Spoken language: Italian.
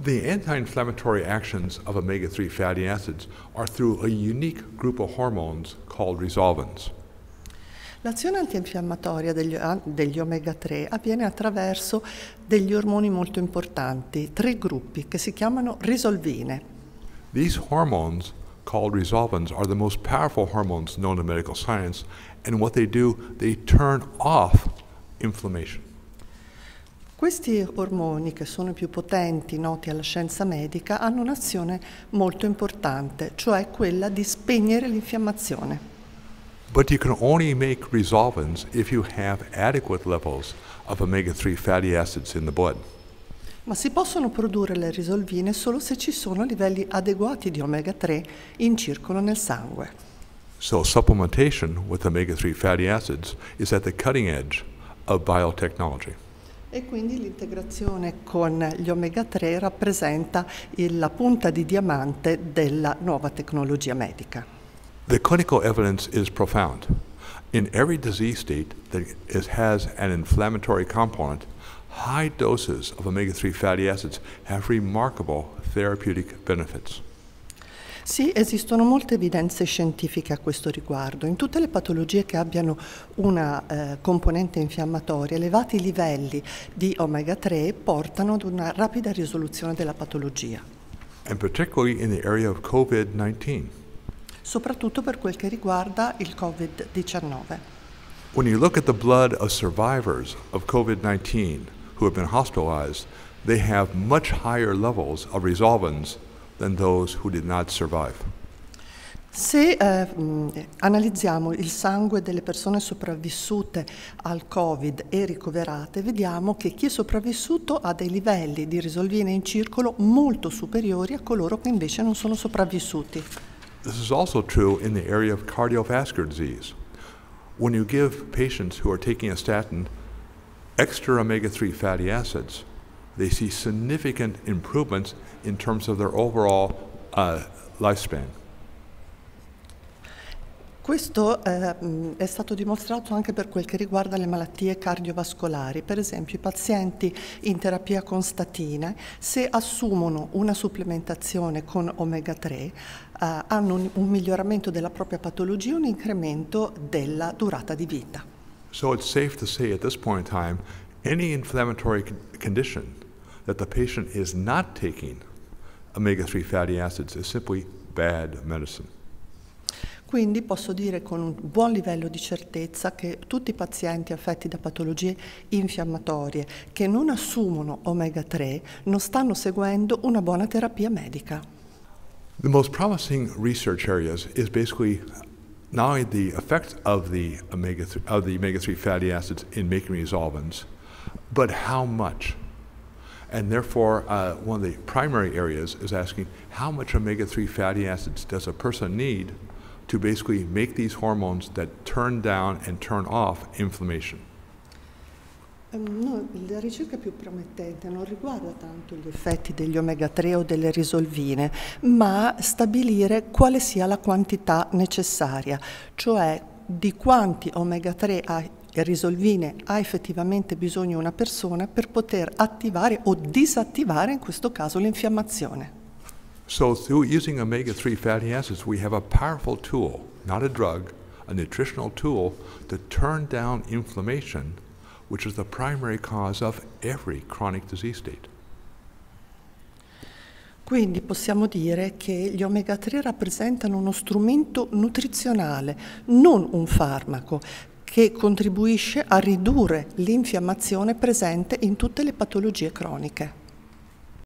The anti-inflammatory actions of omega-3 fatty acids are through a unique group of hormones called resolvins. L'azione antinfiammatoria degli, degli omega-3 avviene attraverso degli ormoni molto importanti, tre gruppi che si chiamano risolvine. These hormones called resolvins are the most powerful hormones known in medical science and what they do, they turn off inflammation. Questi ormoni, che sono i più potenti noti alla scienza medica, hanno un'azione molto importante, cioè quella di spegnere l'infiammazione. But you can only make resolvents if you have adequate levels of omega-3 fatty acids in the blood. Ma si possono produrre le risolvine solo se ci sono livelli adeguati di omega-3 in circolo nel sangue. So supplementation with omega-3 fatty acids is at the cutting edge of biotechnology. E quindi l'integrazione con gli omega 3 rappresenta la punta di diamante della nuova tecnologia medica. The clinical evidence is profound. In every disease state that is, has an inflammatory component, high doses of omega 3 fatty acids have remarkable therapeutic benefits. Sì, esistono molte evidenze scientifiche a questo riguardo. In tutte le patologie che abbiano una eh, componente infiammatoria, elevati livelli di omega 3 portano ad una rapida risoluzione della patologia. And particularly in the area of COVID-19. Soprattutto per quel che riguarda il COVID-19. When you look at the blood of survivors of COVID-19 who have been hospitalized, they have much higher levels of resolvins than those who did not survive. Se eh, analizziamo il sangue delle persone sopravvissute al Covid e ricoverate, vediamo che chi è sopravvissuto ha dei livelli di risolvine in circolo molto superiori a coloro che invece non sono sopravvissuti. This is also true in the area of cardiovascular disease. When you give patients who are taking a statin extra omega-3 fatty acids, they see significant improvements in terms of their overall uh, lifespan. Questo eh, è stato dimostrato anche per quel che riguarda le malattie cardiovascolari. Per esempio i pazienti in terapia con statine, se assumono una supplementazione con omega 3, eh, hanno un, un, miglioramento della propria patologia e un incremento della durata di vita. So it's safe to say at this point in time, any inflammatory condition that the patient is not taking omega-3 fatty acids is simply bad medicine. Quindi posso dire con un buon livello di certezza che tutti i pazienti affetti da patologie infiammatorie che non assumono omega 3 non stanno seguendo una buona terapia medica. The most promising research areas is basically not only the effect of the omega 3, of the omega 3 fatty acids in making resolvins, but how much. And therefore, uh, one of the primary areas is asking how much omega 3 fatty acids does a person need to basically make these hormones that turn down and turn off inflammation? Ehm, no, la ricerca più promettente non riguarda tanto gli effetti degli omega 3 o delle risolvine, ma stabilire quale sia la quantità necessaria, cioè di quanti omega 3 che a risolvine ha effettivamente bisogno una persona per poter attivare o disattivare in questo caso l'infiammazione. So through using omega-3 fatty acids we have a powerful tool, not a drug, a nutritional tool to turn down inflammation, which is the primary cause of every chronic disease state. Quindi possiamo dire che gli omega 3 rappresentano uno strumento nutrizionale, non un farmaco, che contribuisce a ridurre l'infiammazione presente in tutte le patologie croniche.